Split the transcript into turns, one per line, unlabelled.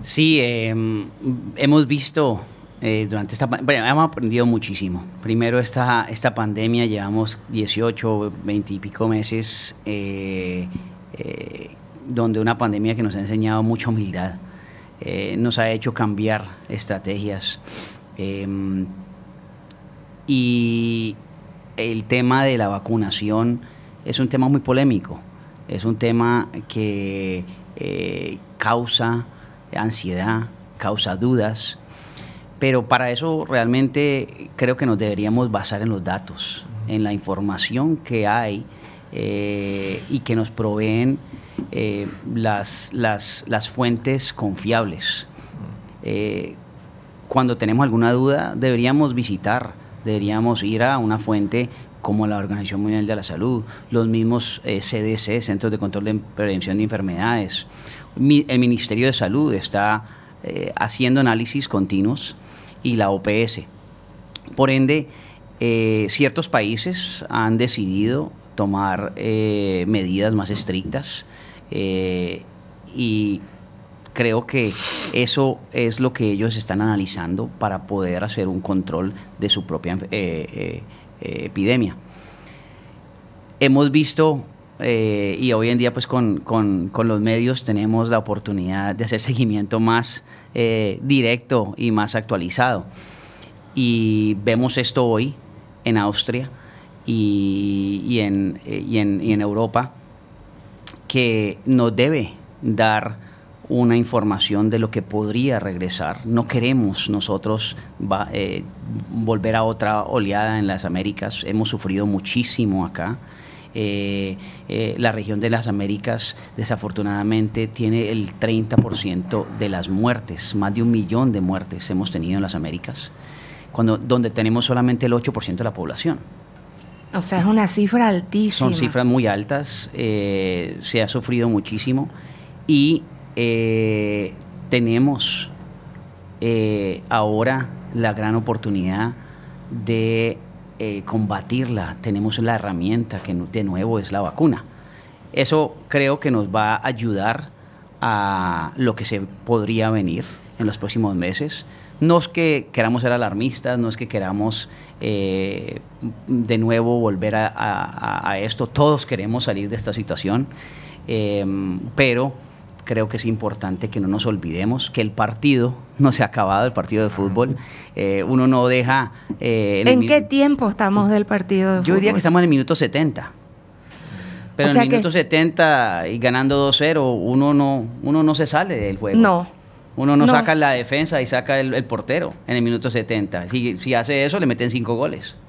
Sí, em, hemos visto eh, durante esta bueno, hemos aprendido muchísimo. Primero esta, esta pandemia, llevamos 18, 20 y pico meses eh, eh, donde una pandemia que nos ha enseñado mucha humildad, nos ha hecho cambiar estrategias. Em, y el tema de la vacunación es un tema muy polémico, es un tema que causa ansiedad, causa dudas, pero para eso realmente creo que nos deberíamos basar en los datos, en la información que hay eh, y que nos proveen eh, las, las, fuentes confiables. Eh, cuando tenemos alguna duda, deberíamos visitar, deberíamos ir a una fuente como la Organización Mundial de la Salud, los mismos CDC, eh, Centros de Control de Prevención de Enfermedades. el Ministerio de Salud está eh, haciendo análisis continuos y la OPS. Por ende, eh, ciertos países han decidido tomar medidas más estrictas y creo que eso es lo que ellos están analizando para poder hacer un control de su propia enfermedad epidemia. Hemos visto, eh, y hoy en día pues con, los medios tenemos la oportunidad de hacer seguimiento más eh, directo y más actualizado. Y vemos esto hoy en Austria y, en, eh, en, y en Europa, que nos debe dar una información de lo que podría regresar. No queremos nosotros eh, volver a otra oleada en las Américas. Hemos sufrido muchísimo acá. Eh, eh, la región de las Américas desafortunadamente tiene el 30% de las muertes, más de un millón de muertes hemos tenido en las Américas, cuando, donde tenemos solamente el 8% de la población. O sea, es una cifra altísima. Son cifras muy altas, se ha sufrido muchísimo y eh, tenemos eh, ahora la gran oportunidad de eh, combatirla. Tenemos la herramienta que de nuevo es la vacuna. Eso creo que nos va a ayudar a lo que se podría venir en los próximos meses. No es que queramos ser alarmistas, no es que queramos de nuevo volver a, esto. Todos queremos salir de esta situación, pero creo que es importante que no nos olvidemos que el partido no se ha acabado, el partido de ah. fútbol. Eh, uno no deja... Eh, ¿En, qué tiempo estamos del partido de yo fútbol? Yo diría que estamos en el minuto 70. Pero en el minuto 70 y ganando 2-0, uno no, uno no se sale del juego. No. Uno no, saca la defensa y saca el, portero en el minuto 70. Si, si hace eso, le meten cinco goles.